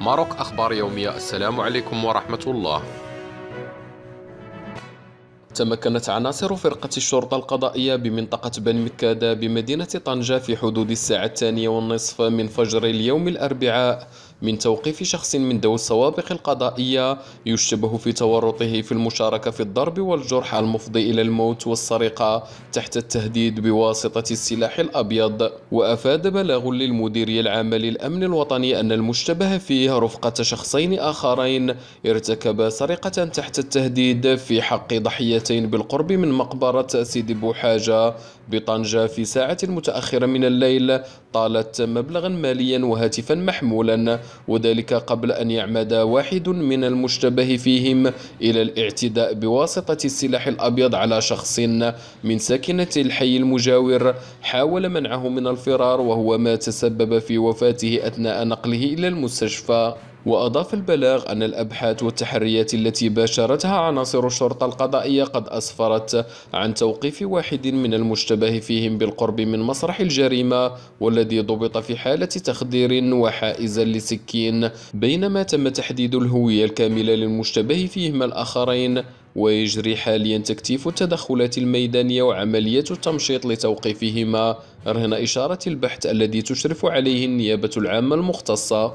ماروك أخبار يومية السلام عليكم ورحمة الله تمكنت عناصر فرقة الشرطة القضائية بمنطقة بن مكادة بمدينة طنجة في حدود الساعة الثانية والنصف من فجر اليوم الأربعاء من توقيف شخص من ذوي السوابق القضائية يشتبه في تورطه في المشاركة في الضرب والجرح المفضي إلى الموت والسرقة تحت التهديد بواسطة السلاح الأبيض وأفاد بلاغ للمديرية العامة للأمن الوطني أن المشتبه فيه رفقة شخصين آخرين ارتكبا سرقة تحت التهديد في حق ضحيتين بالقرب من مقبرة سيدي بوحاجة بطنجة في ساعة متأخرة من الليل طالت مبلغا ماليا وهاتفا محمولا وذلك قبل أن يعمد واحد من المشتبه فيهم إلى الاعتداء بواسطة السلاح الأبيض على شخص من ساكنة الحي المجاور حاول منعه من الفرار وهو ما تسبب في وفاته أثناء نقله إلى المستشفى وأضاف البلاغ أن الأبحاث والتحريات التي باشرتها عناصر الشرطة القضائية قد أسفرت عن توقيف واحد من المشتبه فيهم بالقرب من مسرح الجريمة والذي ضبط في حالة تخدير وحائزا لسكين بينما تم تحديد الهوية الكاملة للمشتبه فيهما الآخرين ويجري حاليا تكتيف التدخلات الميدانية وعملية التمشيط لتوقيفهما رهن إشارة البحث الذي تشرف عليه النيابة العامة المختصة